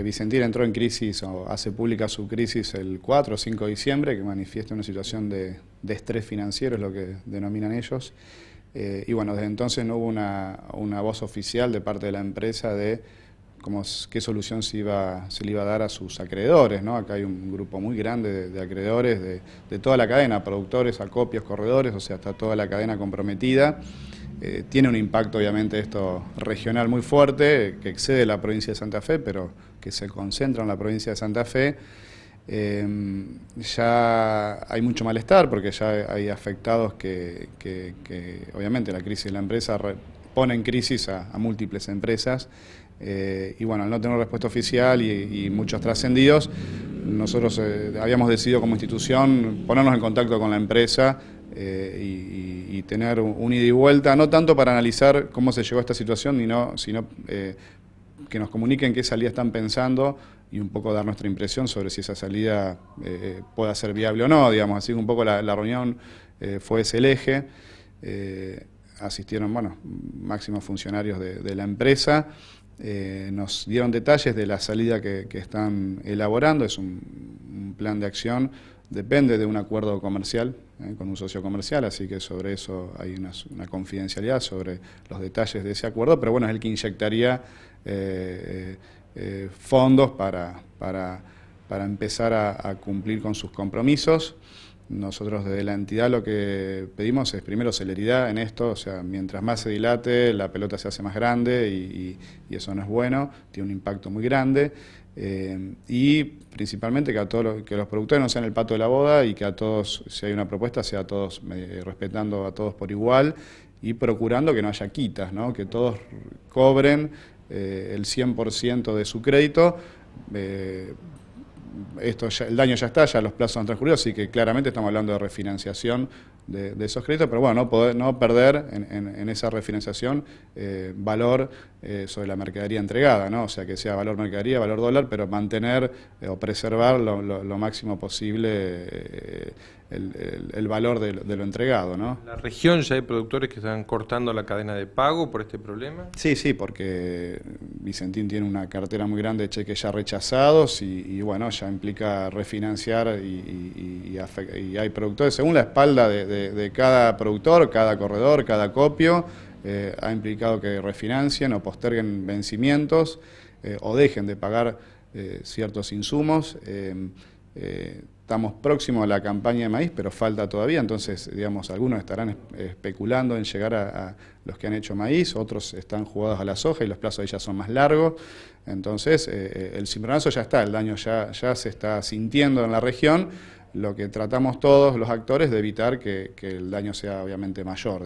Vicentil entró en crisis o hace pública su crisis el 4 o 5 de diciembre, que manifiesta una situación de, estrés financiero, es lo que denominan ellos. Eh, y bueno, desde entonces no hubo una, voz oficial de parte de la empresa de qué solución se, iba, se le iba a dar a sus acreedores. ¿no? Acá hay un grupo muy grande de, acreedores de, de toda la cadena, productores, acopios, corredores, o sea, está toda la cadena comprometida. Eh, tiene un impacto, obviamente, esto regional muy fuerte, que excede la provincia de Santa Fe, pero que se concentra en la provincia de Santa Fe. Eh, ya hay mucho malestar porque ya hay afectados que, obviamente, la crisis de la empresa pone en crisis a, múltiples empresas. Eh, y bueno, al no tener respuesta oficial y, muchos trascendidos, nosotros habíamos decidido como institución ponernos en contacto con la empresa y y tener un ida y vuelta, no tanto para analizar cómo se llegó a esta situación, sino, sino eh, que nos comuniquen qué salida están pensando y un poco dar nuestra impresión sobre si esa salida eh, pueda ser viable o no, digamos. Así que un poco la, reunión eh, fue ese el eje. asistieron, bueno, máximos funcionarios de, la empresa. nos dieron detalles de la salida que, están elaborando. Es un, plan de acción, depende de un acuerdo comercial eh, con un socio comercial, así que sobre eso hay una, confidencialidad sobre los detalles de ese acuerdo, pero bueno, es el que inyectaría eh, eh, fondos para, empezar a, cumplir con sus compromisos. Nosotros desde la entidad lo que pedimos es primero celeridad en esto, o sea, mientras más se dilate, la pelota se hace más grande y eso no es bueno, tiene un impacto muy grande. Eh, y principalmente que a todos los, que los productores no sean el pato de la boda y que a todos, si hay una propuesta, sea a todos eh, respetando a todos por igual y procurando que no haya quitas, que todos cobren eh, el 100% de su crédito esto ya, el daño ya está, ya los plazos han transcurrido, así que claramente estamos hablando de refinanciación de, esos créditos, pero bueno, no, no perder en, esa refinanciación eh, valor eh, sobre la mercadería entregada, ¿no? o sea, que sea valor mercadería, valor dólar, pero mantener eh, o preservar lo máximo posible el, valor de, lo entregado. la región ya hay productores que están cortando la cadena de pago por este problema? Sí, sí, porque Vicentín tiene una cartera muy grande de cheques ya rechazados y, bueno, ya implica refinanciar y, hay productores, según la espalda de, cada productor, cada corredor, cada copio, eh, ha implicado que refinancien o posterguen vencimientos eh, o dejen de pagar eh, ciertos insumos. Estamos próximos a la campaña de maíz, pero falta todavía, entonces, digamos, algunos estarán especulando en llegar a, los que han hecho maíz, otros están jugados a la soja y los plazos de ella son más largos. Entonces, eh, eh, el cimbronazo ya está, el daño ya, ya se está sintiendo en la región, lo que tratamos todos los actores de evitar que, que el daño sea obviamente mayor.